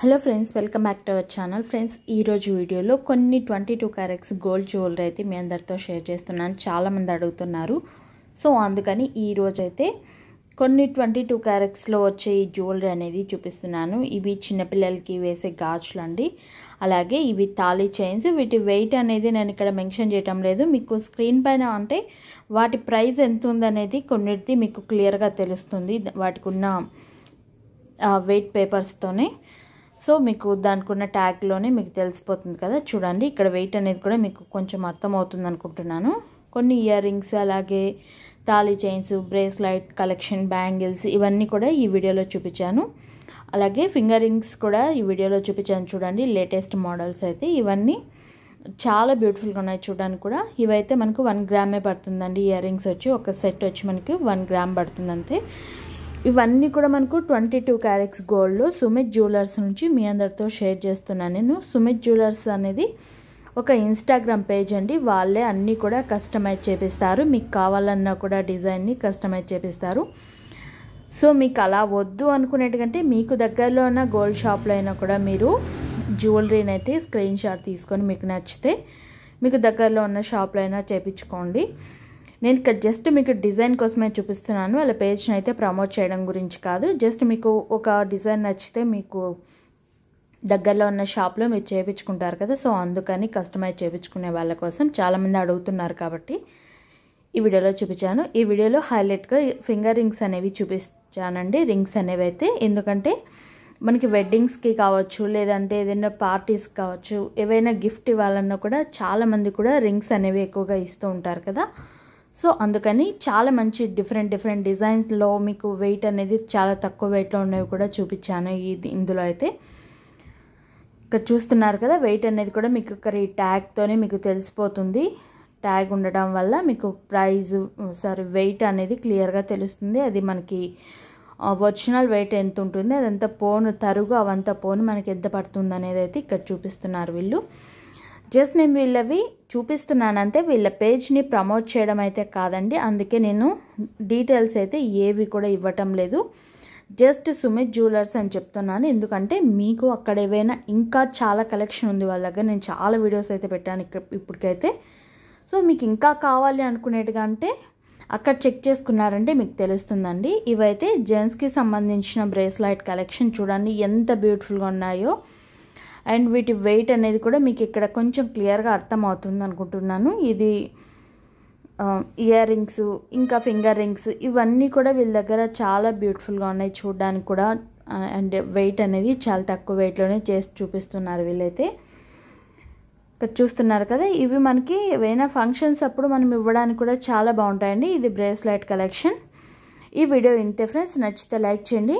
hello friends welcome back to our channel friends ఈరోజు వీడియోలో కొన్ని twenty two carats gold jewellery అయితే మీ అందరితో షేర్ చేస్తున్నాను చాలామంది అడుగుతున్నారు సో అందుకని ఈరోజు అయితే కొన్ని ట్వంటీ టూ క్యారెట్స్లో వచ్చే ఈ జ్యువెలరీ అనేది చూపిస్తున్నాను ఇవి చిన్నపిల్లలకి వేసే గాజులు అండి అలాగే ఇవి తాళీ చైన్స్ వీటి వెయిట్ అనేది నేను ఇక్కడ మెన్షన్ చేయటం లేదు మీకు స్క్రీన్ పైన అంటే వాటి ప్రైస్ ఎంత ఉందనేది కొన్నిటిది మీకు క్లియర్గా తెలుస్తుంది వాటికి ఉన్న వెయిట్ పేపర్స్తోనే సో మీకు దానికున్న ట్యాగ్లోనే మీకు తెలిసిపోతుంది కదా చూడండి ఇక్కడ వెయిట్ అనేది కూడా మీకు కొంచెం అర్థమవుతుంది అనుకుంటున్నాను కొన్ని ఇయర్ రింగ్స్ అలాగే తాళీ చైన్స్ బ్రేస్లైట్ కలెక్షన్ బ్యాంగిల్స్ ఇవన్నీ కూడా ఈ వీడియోలో చూపించాను అలాగే ఫింగర్ రింగ్స్ కూడా ఈ వీడియోలో చూపించాను చూడండి లేటెస్ట్ మోడల్స్ అయితే ఇవన్నీ చాలా బ్యూటిఫుల్గా ఉన్నాయి చూడడానికి కూడా ఇవైతే మనకు వన్ గ్రామే పడుతుందండి ఇయర్ రింగ్స్ వచ్చి ఒక సెట్ వచ్చి మనకి వన్ గ్రామ్ పడుతుంది అంతే ఇవన్నీ కూడా మనకు twenty two carats gold Sumit jewellers నుంచి మీ అందరితో షేర్ చేస్తున్నాను నేను సుమిత్ జ్యువెలర్స్ అనేది ఒక ఇన్స్టాగ్రామ్ పేజ్ అండి వాళ్ళే అన్నీ కూడా కస్టమైజ్ చేపిస్తారు మీకు కావాలన్నా కూడా డిజైన్ని కస్టమైజ్ చేపిస్తారు సో మీకు అలా వద్దు అనుకునేటంటే మీకు దగ్గరలో ఉన్న గోల్డ్ షాప్లో అయినా కూడా మీరు జ్యువెలరీని అయితే స్క్రీన్ షాట్ తీసుకొని మీకు నచ్చితే మీకు దగ్గరలో ఉన్న షాప్లో అయినా చేపించుకోండి నేను ఇక్కడ జస్ట్ మీకు డిజైన్ కోసమే చూపిస్తున్నాను వాళ్ళ పేజ్ని అయితే ప్రమోట్ చేయడం గురించి కాదు జస్ట్ మీకు ఒక డిజైన్ నచ్చితే మీకు దగ్గరలో ఉన్న షాప్లో మీరు చేయించుకుంటారు కదా సో అందుకని కస్టమైజ్ చేయించుకునే వాళ్ళ కోసం చాలామంది అడుగుతున్నారు కాబట్టి ఈ వీడియోలో చూపించాను ఈ వీడియోలో హైలైట్గా ఫింగర్ రింగ్స్ అనేవి చూపించానండి రింగ్స్ అనేవి అయితే ఎందుకంటే మనకి వెడ్డింగ్స్కి కావచ్చు లేదంటే ఏదైనా పార్టీస్కి కావచ్చు ఏవైనా గిఫ్ట్ ఇవ్వాలన్నా కూడా చాలామంది కూడా రింగ్స్ అనేవి ఎక్కువగా ఇస్తూ ఉంటారు కదా సో అందుకని చాలా మంచి డిఫరెంట్ డిఫరెంట్ డిజైన్స్లో మీకు వెయిట్ అనేది చాలా తక్కువ వెయిట్లో ఉన్నవి కూడా చూపించాను ఇది ఇందులో అయితే ఇక్కడ చూస్తున్నారు కదా వెయిట్ అనేది కూడా మీకు ఇక్కడ ఈ ట్యాగ్తోనే మీకు తెలిసిపోతుంది ట్యాగ్ ఉండడం వల్ల మీకు ప్రైజ్ సారీ వెయిట్ అనేది క్లియర్గా తెలుస్తుంది అది మనకి ఒరిజినల్ వెయిట్ ఎంత ఉంటుంది అదంతా పోను తరుగు అవంతా పోను మనకి ఎంత పడుతుంది అనేది అయితే ఇక్కడ చూపిస్తున్నారు వీళ్ళు జస్ట్ నేను వీళ్ళవి చూపిస్తున్నానంతే వీళ్ళ పేజ్ని ప్రమోట్ చేయడం అయితే కాదండి అందుకే నేను డీటెయిల్స్ అయితే ఏవి కూడా ఇవ్వటం లేదు జస్ట్ సుమిత్ జ్యువెలర్స్ అని చెప్తున్నాను ఎందుకంటే మీకు అక్కడ ఏవైనా ఇంకా చాలా కలెక్షన్ ఉంది వాళ్ళ దగ్గర నేను చాలా వీడియోస్ అయితే పెట్టాను ఇప్పటికైతే సో మీకు ఇంకా కావాలి అనుకునేట్టుగా అంటే అక్కడ చెక్ చేసుకున్నారంటే మీకు తెలుస్తుందండి ఇవైతే జెంట్స్కి సంబంధించిన బ్రేస్లైట్ కలెక్షన్ చూడండి ఎంత బ్యూటిఫుల్గా ఉన్నాయో అండ్ వీటి వెయిట్ అనేది కూడా మీకు ఇక్కడ కొంచెం క్లియర్గా అర్థమవుతుంది అనుకుంటున్నాను ఇది ఇయర్ రింగ్స్ ఇంకా ఫింగర్ రింగ్స్ ఇవన్నీ కూడా వీళ్ళ దగ్గర చాలా బ్యూటిఫుల్గా ఉన్నాయి చూడడానికి కూడా అండ్ వెయిట్ అనేది చాలా తక్కువ వెయిట్లోనే చేసి చూపిస్తున్నారు వీళ్ళైతే ఇక్కడ చూస్తున్నారు కదా ఇవి మనకి ఏవైనా ఫంక్షన్స్ అప్పుడు మనం ఇవ్వడానికి కూడా చాలా బాగుంటాయండి ఇది బ్రేస్లైట్ కలెక్షన్ ఈ వీడియో ఇంతే ఫ్రెండ్స్ నచ్చితే లైక్ చేయండి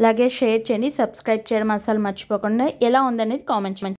అలాగే షేర్ చేయండి సబ్స్క్రైబ్ చేయడం అసలు మర్చిపోకుండా ఎలా ఉందనేది కామెంట్ చేయండి